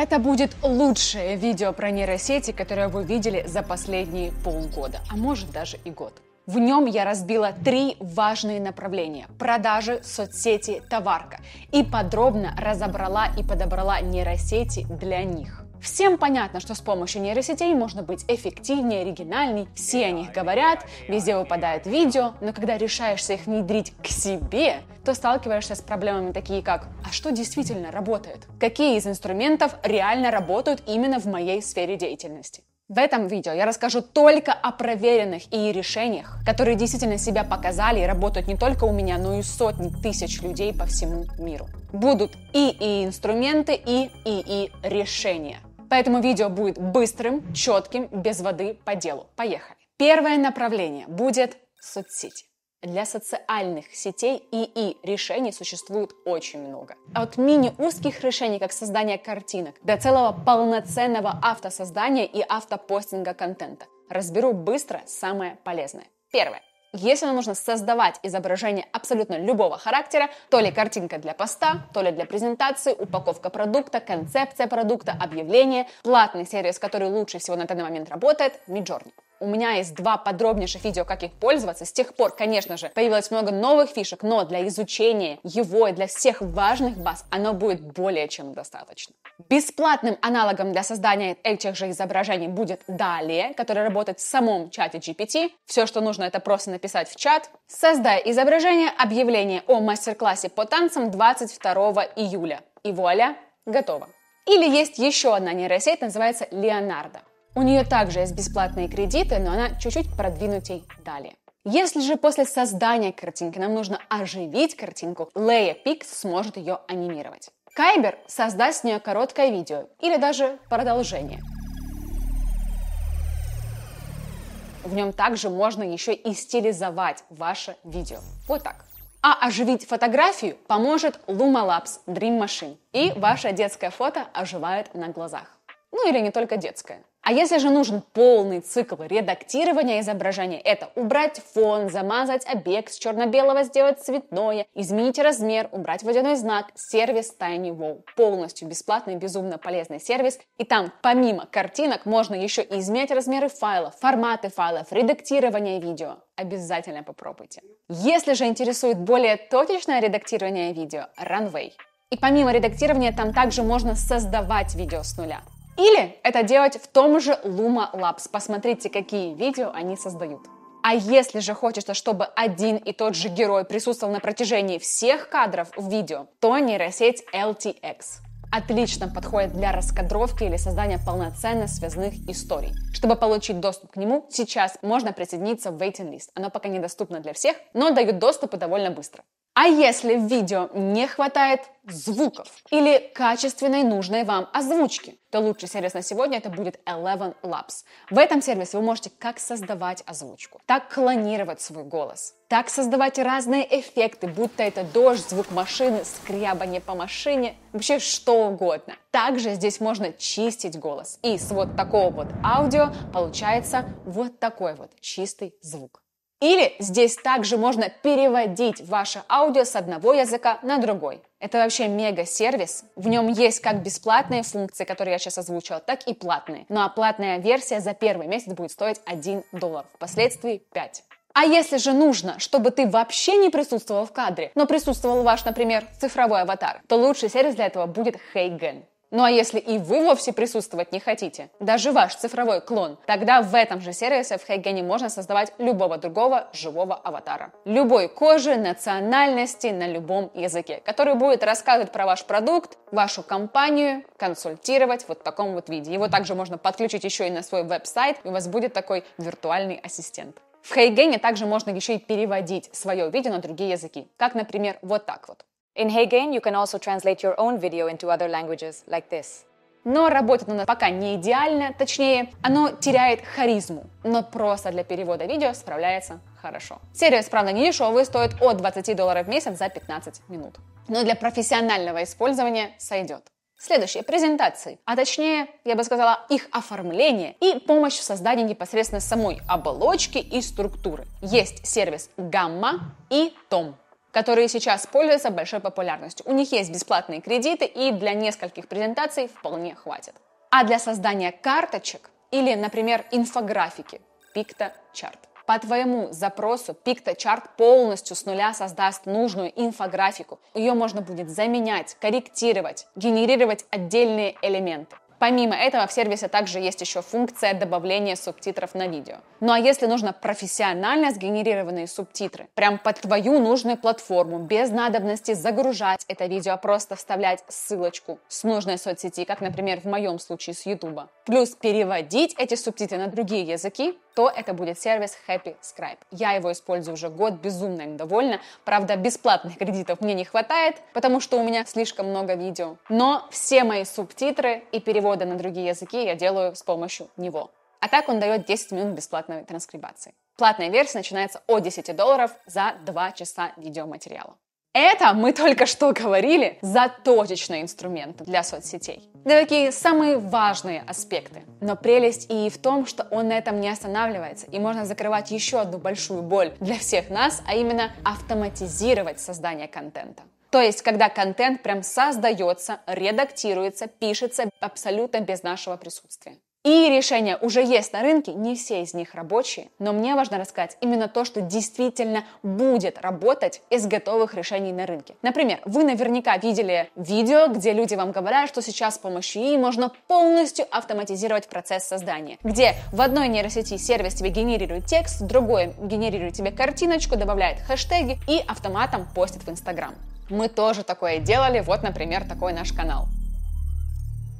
Это будет лучшее видео про нейросети, которое вы видели за последние полгода, а может даже и год. В нем я разбила три важные направления – продажи, соцсети, товарка. И подробно разобрала и подобрала нейросети для них. Всем понятно, что с помощью нейросетей можно быть эффективнее, оригинальней, все о них говорят, везде выпадает видео, но когда решаешься их внедрить к себе, то сталкиваешься с проблемами такие как «А что действительно работает? Какие из инструментов реально работают именно в моей сфере деятельности?» В этом видео я расскажу только о проверенных и решениях, которые действительно себя показали и работают не только у меня, но и сотни тысяч людей по всему миру. Будут и и инструменты, и и и решения. Поэтому видео будет быстрым, четким, без воды, по делу. Поехали. Первое направление будет соцсети. Для социальных сетей и и решений существует очень много. От мини-узких решений, как создание картинок, до целого полноценного автосоздания и автопостинга контента. Разберу быстро самое полезное. Первое. Если нам нужно создавать изображение абсолютно любого характера, то ли картинка для поста, то ли для презентации, упаковка продукта, концепция продукта, объявление, платный сервис, который лучше всего на данный момент работает, Midjourney. У меня есть два подробнейших видео, как их пользоваться. С тех пор, конечно же, появилось много новых фишек, но для изучения его и для всех важных баз оно будет более чем достаточно. Бесплатным аналогом для создания этих же изображений будет далее, который работает в самом чате GPT. Все, что нужно, это просто написать в чат. Создай изображение объявления о мастер-классе по танцам 22 июля. И вуаля, готово. Или есть еще одна нейросеть, называется Леонардо. У нее также есть бесплатные кредиты, но она чуть-чуть продвинутей далее. Если же после создания картинки нам нужно оживить картинку, Leia Pix сможет ее анимировать. Кайбер создаст с нее короткое видео или даже продолжение. В нем также можно еще и стилизовать ваше видео. Вот так. А оживить фотографию поможет Luma Labs Dream Machine. И ваше детское фото оживает на глазах. Ну или не только детское. А если же нужен полный цикл редактирования изображения, это убрать фон, замазать объект, с черно-белого сделать цветное, изменить размер, убрать водяной знак, сервис Tiny Wow. Полностью бесплатный, безумно полезный сервис. И там, помимо картинок, можно еще и изменять размеры файлов, форматы файлов, редактирование видео. Обязательно попробуйте. Если же интересует более точечное редактирование видео, Runway. И помимо редактирования, там также можно создавать видео с нуля. Или это делать в том же Luma Labs. Посмотрите, какие видео они создают. А если же хочется, чтобы один и тот же герой присутствовал на протяжении всех кадров в видео, то нейросеть LTX отлично подходит для раскадровки или создания полноценно связных историй. Чтобы получить доступ к нему, сейчас можно присоединиться в waiting list. Оно пока недоступно для всех, но дают доступы довольно быстро. А если в видео не хватает звуков или качественной нужной вам озвучки, то лучший сервис на сегодня это будет Eleven Labs. В этом сервисе вы можете как создавать озвучку, так клонировать свой голос, так создавать разные эффекты, будто это дождь, звук машины, скрябание по машине, вообще что угодно. Также здесь можно чистить голос. И с вот такого вот аудио получается вот такой вот чистый звук. Или здесь также можно переводить ваше аудио с одного языка на другой. Это вообще мега-сервис. В нем есть как бесплатные функции, которые я сейчас озвучила, так и платные. Ну а платная версия за первый месяц будет стоить 1 доллар, впоследствии 5. А если же нужно, чтобы ты вообще не присутствовал в кадре, но присутствовал ваш, например, цифровой аватар, то лучший сервис для этого будет Хейген. Ну а если и вы вовсе присутствовать не хотите, даже ваш цифровой клон, тогда в этом же сервисе в Хейгене можно создавать любого другого живого аватара. Любой кожи, национальности, на любом языке, который будет рассказывать про ваш продукт, вашу компанию, консультировать вот в таком вот виде. Его также можно подключить еще и на свой веб-сайт, и у вас будет такой виртуальный ассистент. В Хейгене также можно еще и переводить свое видео на другие языки, как, например, вот так вот. In Heygain you can also translate your own video into other languages, like this. Но работает оно пока не идеально, точнее, оно теряет харизму, но просто для перевода видео справляется хорошо. Сервис, правда, не дешевый, стоит от 20 долларов в месяц за 15 минут. Но для профессионального использования сойдет. Следующие презентации, а точнее, я бы сказала, их оформление и помощь в создании непосредственно самой оболочки и структуры. Есть сервис Gamma и Tom которые сейчас пользуются большой популярностью. У них есть бесплатные кредиты и для нескольких презентаций вполне хватит. А для создания карточек или, например, инфографики PictoChart. По твоему запросу PictoChart полностью с нуля создаст нужную инфографику. Ее можно будет заменять, корректировать, генерировать отдельные элементы. Помимо этого в сервисе также есть еще функция добавления субтитров на видео. Ну а если нужно профессионально сгенерированные субтитры, прям под твою нужную платформу, без надобности загружать это видео, а просто вставлять ссылочку с нужной соцсети, как, например, в моем случае с YouTube, плюс переводить эти субтитры на другие языки, то это будет сервис Happy Scribe. Я его использую уже год, безумно им довольна. Правда, бесплатных кредитов мне не хватает, потому что у меня слишком много видео. Но все мои субтитры и перевод перевода на другие языки я делаю с помощью него. А так он дает 10 минут бесплатной транскрибации. Платная версия начинается от 10 долларов за 2 часа видеоматериала. Это мы только что говорили за точечные инструменты для соцсетей. Да такие самые важные аспекты. Но прелесть и в том, что он на этом не останавливается, и можно закрывать еще одну большую боль для всех нас, а именно автоматизировать создание контента. То есть, когда контент прям создается, редактируется, пишется абсолютно без нашего присутствия. И решения уже есть на рынке, не все из них рабочие, но мне важно рассказать именно то, что действительно будет работать из готовых решений на рынке. Например, вы наверняка видели видео, где люди вам говорят, что сейчас с помощью ИИ можно полностью автоматизировать процесс создания, где в одной нейросети сервис тебе генерирует текст, в другой генерирует тебе картиночку, добавляет хэштеги и автоматом постит в Инстаграм. Мы тоже такое делали, вот, например, такой наш канал.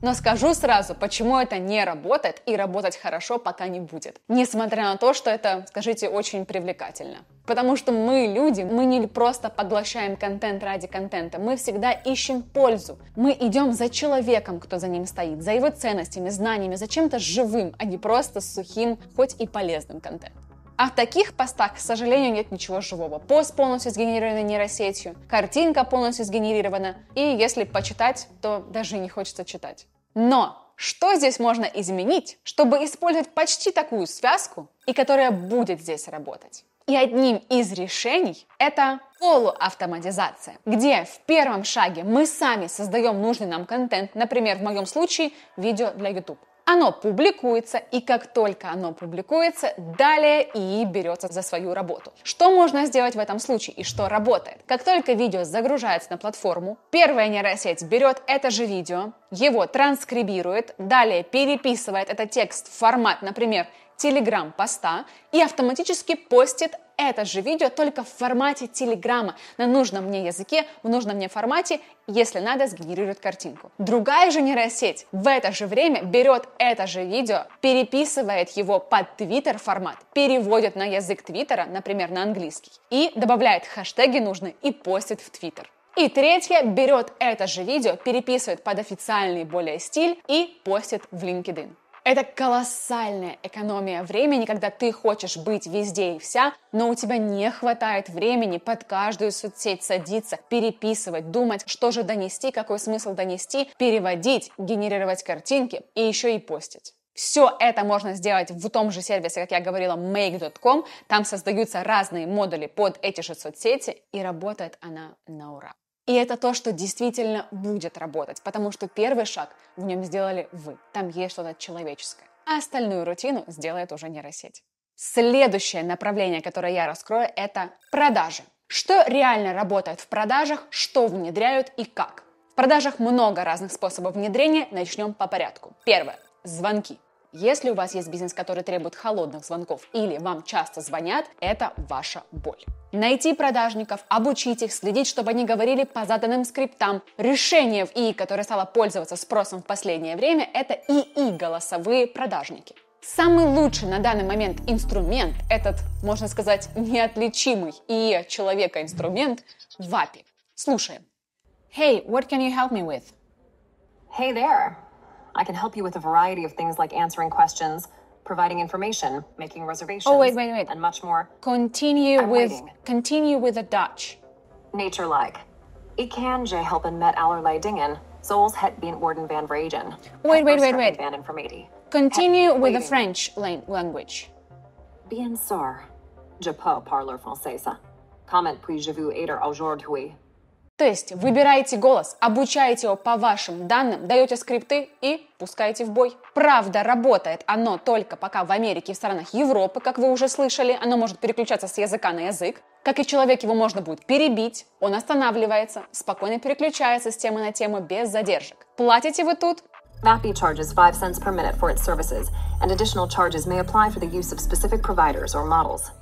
Но скажу сразу, почему это не работает и работать хорошо пока не будет. Несмотря на то, что это, скажите, очень привлекательно. Потому что мы люди, мы не просто поглощаем контент ради контента, мы всегда ищем пользу. Мы идем за человеком, кто за ним стоит, за его ценностями, знаниями, за чем-то живым, а не просто сухим, хоть и полезным контентом. А в таких постах, к сожалению, нет ничего живого. Пост полностью сгенерирован нейросетью, картинка полностью сгенерирована, и если почитать, то даже не хочется читать. Но что здесь можно изменить, чтобы использовать почти такую связку, и которая будет здесь работать? И одним из решений это полуавтоматизация, где в первом шаге мы сами создаем нужный нам контент, например, в моем случае видео для YouTube оно публикуется, и как только оно публикуется, далее и берется за свою работу. Что можно сделать в этом случае и что работает? Как только видео загружается на платформу, первая нейросеть берет это же видео, его транскрибирует, далее переписывает этот текст в формат, например, телеграм-поста и автоматически постит это же видео только в формате Телеграма на нужном мне языке, в нужном мне формате, если надо, сгенерирует картинку. Другая же нейросеть в это же время берет это же видео, переписывает его под твиттер формат, переводит на язык твиттера, например, на английский, и добавляет хэштеги нужные и постит в твиттер. И третья берет это же видео, переписывает под официальный более стиль и постит в LinkedIn. Это колоссальная экономия времени, когда ты хочешь быть везде и вся, но у тебя не хватает времени под каждую соцсеть садиться, переписывать, думать, что же донести, какой смысл донести, переводить, генерировать картинки и еще и постить. Все это можно сделать в том же сервисе, как я говорила, make.com. Там создаются разные модули под эти же соцсети, и работает она на ура. И это то, что действительно будет работать, потому что первый шаг в нем сделали вы. Там есть что-то человеческое. А остальную рутину сделает уже нейросеть. Следующее направление, которое я раскрою, это продажи. Что реально работает в продажах, что внедряют и как. В продажах много разных способов внедрения, начнем по порядку. Первое. Звонки. Если у вас есть бизнес, который требует холодных звонков или вам часто звонят, это ваша боль. Найти продажников, обучить их, следить, чтобы они говорили по заданным скриптам. Решение в ИИ, которое стало пользоваться спросом в последнее время, это ИИ-голосовые продажники. Самый лучший на данный момент инструмент, этот, можно сказать, неотличимый ИИ человека инструмент, в Слушаем. Hey, what can you help me with? Hey there, I can help you with a variety of things like answering questions, providing information, making reservations. Oh wait, wait, wait. And much more. Continue I'm with waiting. continue with the Dutch. Nature like. Ik kan je helpen met allerlei dingen, zoals het bien warden van vragen. Wait, wait, wait, wait. Van Continue het with the French language. Bien sûr. Je peux parler français. Comment puis-je vous aider aujourd'hui? То есть выбираете голос, обучаете его по вашим данным, даете скрипты и пускаете в бой. Правда, работает оно только пока в Америке и в странах Европы, как вы уже слышали. Оно может переключаться с языка на язык. Как и человек, его можно будет перебить, он останавливается, спокойно переключается с темы на тему без задержек. Платите вы тут MAPI charges 5 cents per minute for its services, and additional charges may apply for the use of specific providers or models.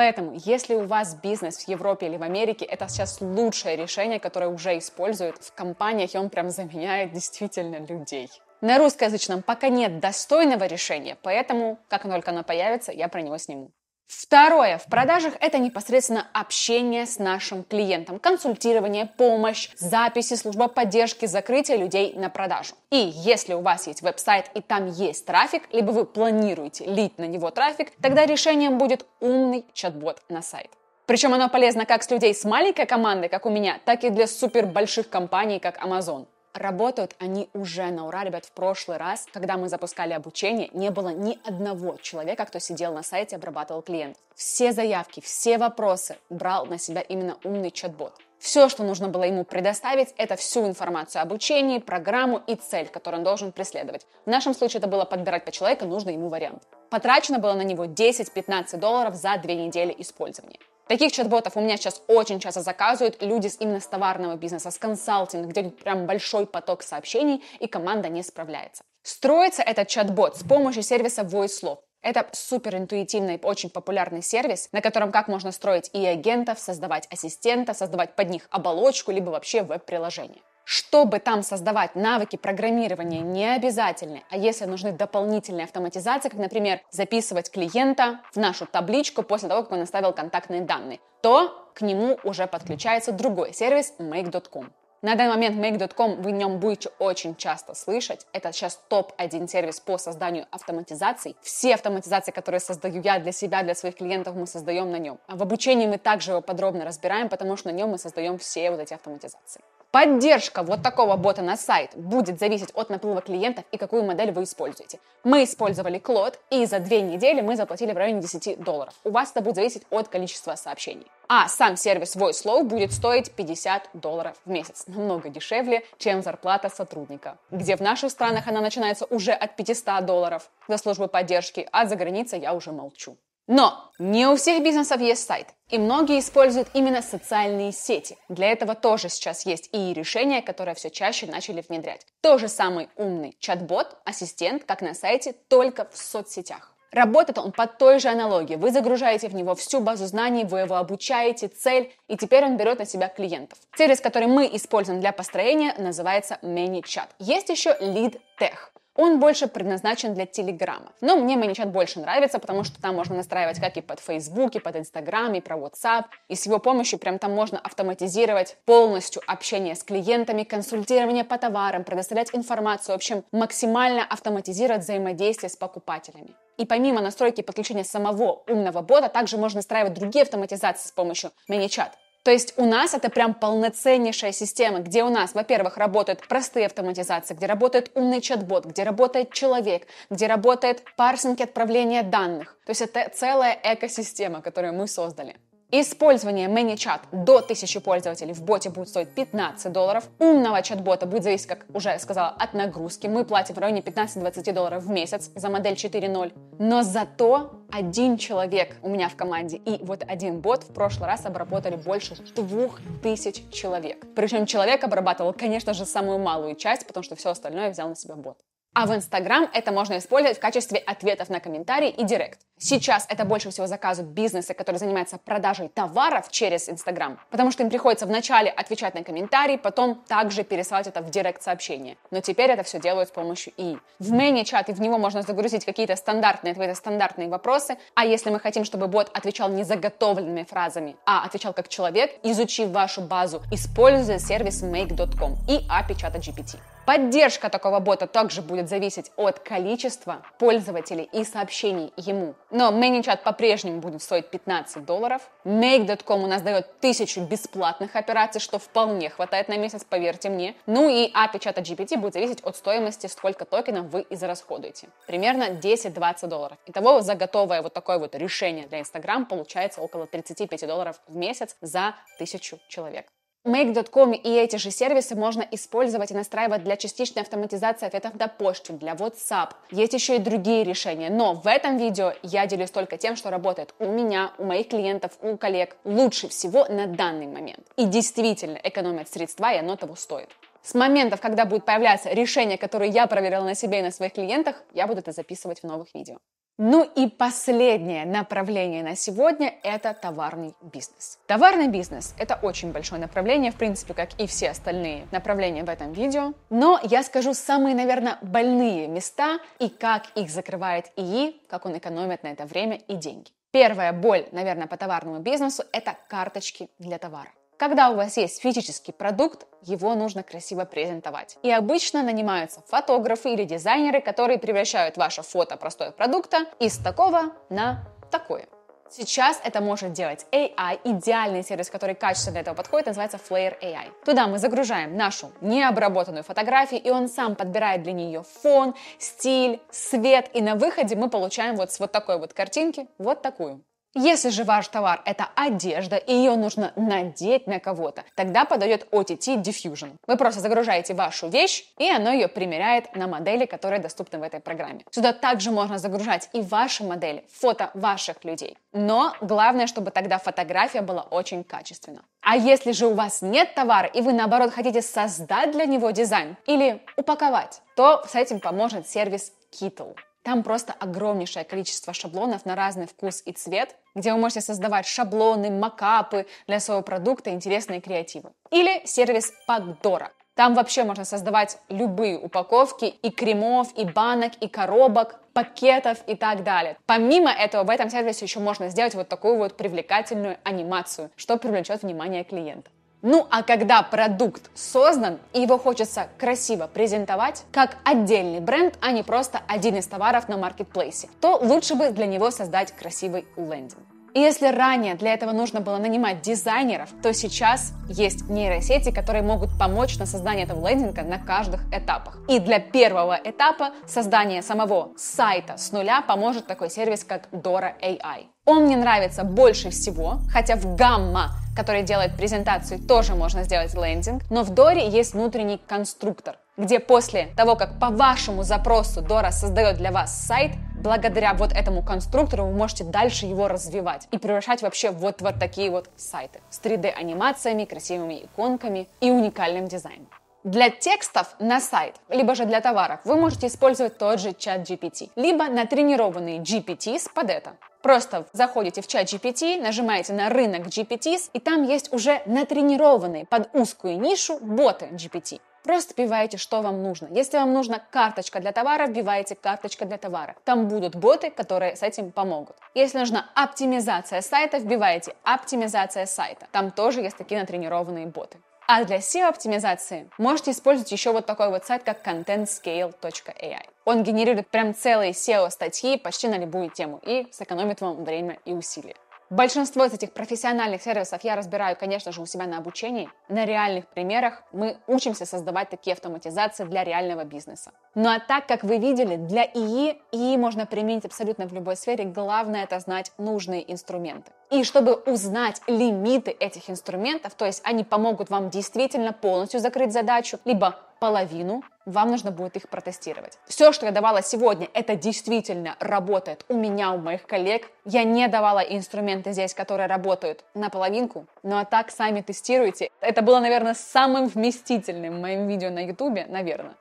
Поэтому, если у вас бизнес в Европе или в Америке, это сейчас лучшее решение, которое уже используют в компаниях, и он прям заменяет действительно людей. На русскоязычном пока нет достойного решения, поэтому, как только оно появится, я про него сниму. Второе. В продажах это непосредственно общение с нашим клиентом, консультирование, помощь, записи, служба поддержки, закрытие людей на продажу. И если у вас есть веб-сайт и там есть трафик, либо вы планируете лить на него трафик, тогда решением будет умный чат-бот на сайт. Причем оно полезно как с людей с маленькой командой, как у меня, так и для супер больших компаний, как Amazon. Работают они уже на ура, ребят, в прошлый раз, когда мы запускали обучение, не было ни одного человека, кто сидел на сайте и обрабатывал клиентов. Все заявки, все вопросы брал на себя именно умный чат-бот. Все, что нужно было ему предоставить, это всю информацию об обучении, программу и цель, которую он должен преследовать. В нашем случае это было подбирать по человеку нужный ему вариант. Потрачено было на него 10-15 долларов за две недели использования. Таких чат-ботов у меня сейчас очень часто заказывают люди с именно с товарного бизнеса, с консалтинга, где прям большой поток сообщений, и команда не справляется. Строится этот чат-бот с помощью сервиса VoiceLob. Это супер интуитивный, очень популярный сервис, на котором как можно строить и агентов, создавать ассистента, создавать под них оболочку, либо вообще веб-приложение. Чтобы там создавать навыки программирования не обязательны, а если нужны дополнительные автоматизации, как, например, записывать клиента в нашу табличку после того, как он оставил контактные данные, то к нему уже подключается другой сервис make.com. На данный момент Make.com вы в нем будете очень часто слышать. Это сейчас топ-1 сервис по созданию автоматизаций. Все автоматизации, которые создаю я для себя, для своих клиентов, мы создаем на нем. А в обучении мы также его подробно разбираем, потому что на нем мы создаем все вот эти автоматизации. Поддержка вот такого бота на сайт будет зависеть от наплыва клиентов и какую модель вы используете. Мы использовали Клод, и за две недели мы заплатили в районе 10 долларов. У вас это будет зависеть от количества сообщений. А сам сервис VoiceLow будет стоить 50 долларов в месяц. Намного дешевле, чем зарплата сотрудника. Где в наших странах она начинается уже от 500 долларов за службу поддержки, а за границей я уже молчу. Но не у всех бизнесов есть сайт. И многие используют именно социальные сети. Для этого тоже сейчас есть и решения, которые все чаще начали внедрять. Тоже самый умный чат-бот, ассистент, как на сайте, только в соцсетях. Работает он по той же аналогии. Вы загружаете в него всю базу знаний, вы его обучаете, цель, и теперь он берет на себя клиентов. Сервис, который мы используем для построения, называется ManyChat. Есть еще LeadTech. Он больше предназначен для Телеграма. Но мне ManyChat больше нравится, потому что там можно настраивать как и под Facebook, и под Instagram, и про WhatsApp. И с его помощью прям там можно автоматизировать полностью общение с клиентами, консультирование по товарам, предоставлять информацию, в общем, максимально автоматизировать взаимодействие с покупателями. И помимо настройки подключения самого умного бота, также можно настраивать другие автоматизации с помощью ManyChat. То есть у нас это прям полноценнейшая система, где у нас, во-первых, работают простые автоматизации, где работает умный чат-бот, где работает человек, где работает парсинг отправления данных. То есть это целая экосистема, которую мы создали. Использование ManyChat до 1000 пользователей в боте будет стоить 15 долларов. Умного чат-бота будет зависеть, как уже я сказала, от нагрузки. Мы платим в районе 15-20 долларов в месяц за модель 4.0. Но зато один человек у меня в команде и вот один бот в прошлый раз обработали больше двух тысяч человек. Причем человек обрабатывал, конечно же, самую малую часть, потому что все остальное взял на себя бот. А в Инстаграм это можно использовать в качестве ответов на комментарии и директ. Сейчас это больше всего заказывают бизнесы, которые занимаются продажей товаров через Инстаграм, потому что им приходится вначале отвечать на комментарии, потом также пересылать это в директ сообщение. Но теперь это все делают с помощью ИИ. В Мэни чат и в него можно загрузить какие-то стандартные ответы, стандартные вопросы. А если мы хотим, чтобы бот отвечал не заготовленными фразами, а отвечал как человек, изучив вашу базу, используя сервис make.com и API чата GPT. Поддержка такого бота также будет зависеть от количества пользователей и сообщений ему. Но ManyChat по-прежнему будет стоить 15 долларов. Make.com у нас дает тысячу бесплатных операций, что вполне хватает на месяц, поверьте мне. Ну и API чата GPT будет зависеть от стоимости, сколько токенов вы израсходуете. Примерно 10-20 долларов. Итого за готовое вот такое вот решение для Instagram получается около 35 долларов в месяц за тысячу человек. Make.com и эти же сервисы можно использовать и настраивать для частичной автоматизации ответов на почту, для WhatsApp. Есть еще и другие решения, но в этом видео я делюсь только тем, что работает у меня, у моих клиентов, у коллег лучше всего на данный момент. И действительно экономят средства, и оно того стоит. С моментов, когда будет появляться решение, которое я проверила на себе и на своих клиентах, я буду это записывать в новых видео. Ну и последнее направление на сегодня – это товарный бизнес. Товарный бизнес – это очень большое направление, в принципе, как и все остальные направления в этом видео. Но я скажу самые, наверное, больные места и как их закрывает ИИ, как он экономит на это время и деньги. Первая боль, наверное, по товарному бизнесу – это карточки для товара. Когда у вас есть физический продукт, его нужно красиво презентовать. И обычно нанимаются фотографы или дизайнеры, которые превращают ваше фото простого продукта из такого на такое. Сейчас это может делать AI, идеальный сервис, который качественно для этого подходит, называется Flare AI. Туда мы загружаем нашу необработанную фотографию, и он сам подбирает для нее фон, стиль, свет, и на выходе мы получаем вот с вот такой вот картинки вот такую. Если же ваш товар – это одежда, и ее нужно надеть на кого-то, тогда подойдет OTT Diffusion. Вы просто загружаете вашу вещь, и оно ее примеряет на модели, которые доступны в этой программе. Сюда также можно загружать и ваши модели, фото ваших людей. Но главное, чтобы тогда фотография была очень качественна. А если же у вас нет товара, и вы наоборот хотите создать для него дизайн или упаковать, то с этим поможет сервис Kittle. Там просто огромнейшее количество шаблонов на разный вкус и цвет, где вы можете создавать шаблоны, макапы для своего продукта, интересные креативы. Или сервис Пагдора. Там вообще можно создавать любые упаковки и кремов, и банок, и коробок, пакетов и так далее. Помимо этого, в этом сервисе еще можно сделать вот такую вот привлекательную анимацию, что привлечет внимание клиента. Ну а когда продукт создан и его хочется красиво презентовать как отдельный бренд, а не просто один из товаров на маркетплейсе, то лучше бы для него создать красивый лендинг. И если ранее для этого нужно было нанимать дизайнеров, то сейчас есть нейросети, которые могут помочь на создание этого лендинга на каждых этапах. И для первого этапа создания самого сайта с нуля поможет такой сервис, как Dora AI. Он мне нравится больше всего, хотя в гамма который делает презентацию, тоже можно сделать лендинг, но в Доре есть внутренний конструктор, где после того, как по вашему запросу Дора создает для вас сайт, благодаря вот этому конструктору вы можете дальше его развивать и превращать вообще вот вот такие вот сайты с 3D-анимациями, красивыми иконками и уникальным дизайном для текстов на сайт, либо же для товаров, вы можете использовать тот же чат GPT, либо натренированные GPTs под это. Просто заходите в чат GPT, нажимаете на рынок GPTs, и там есть уже натренированные под узкую нишу боты GPT. Просто вбиваете, что вам нужно. Если вам нужна карточка для товара, вбиваете карточка для товара. Там будут боты, которые с этим помогут. Если нужна оптимизация сайта, вбиваете оптимизация сайта. Там тоже есть такие натренированные боты. А для SEO-оптимизации можете использовать еще вот такой вот сайт, как contentscale.ai. Он генерирует прям целые SEO-статьи почти на любую тему и сэкономит вам время и усилия. Большинство из этих профессиональных сервисов я разбираю, конечно же, у себя на обучении. На реальных примерах мы учимся создавать такие автоматизации для реального бизнеса. Ну а так, как вы видели, для ИИ, ИИ можно применить абсолютно в любой сфере. Главное это знать нужные инструменты. И чтобы узнать лимиты этих инструментов, то есть они помогут вам действительно полностью закрыть задачу, либо половину, вам нужно будет их протестировать. Все, что я давала сегодня, это действительно работает у меня, у моих коллег. Я не давала инструменты здесь, которые работают на половинку, ну а так сами тестируйте. Это было, наверное, самым вместительным моим видео на YouTube, наверное.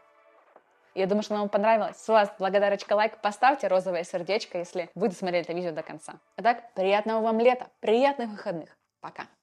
Я думаю, что оно вам понравилось. С вас благодарочка лайк, поставьте розовое сердечко, если вы досмотрели это видео до конца. А так, приятного вам лета, приятных выходных. Пока.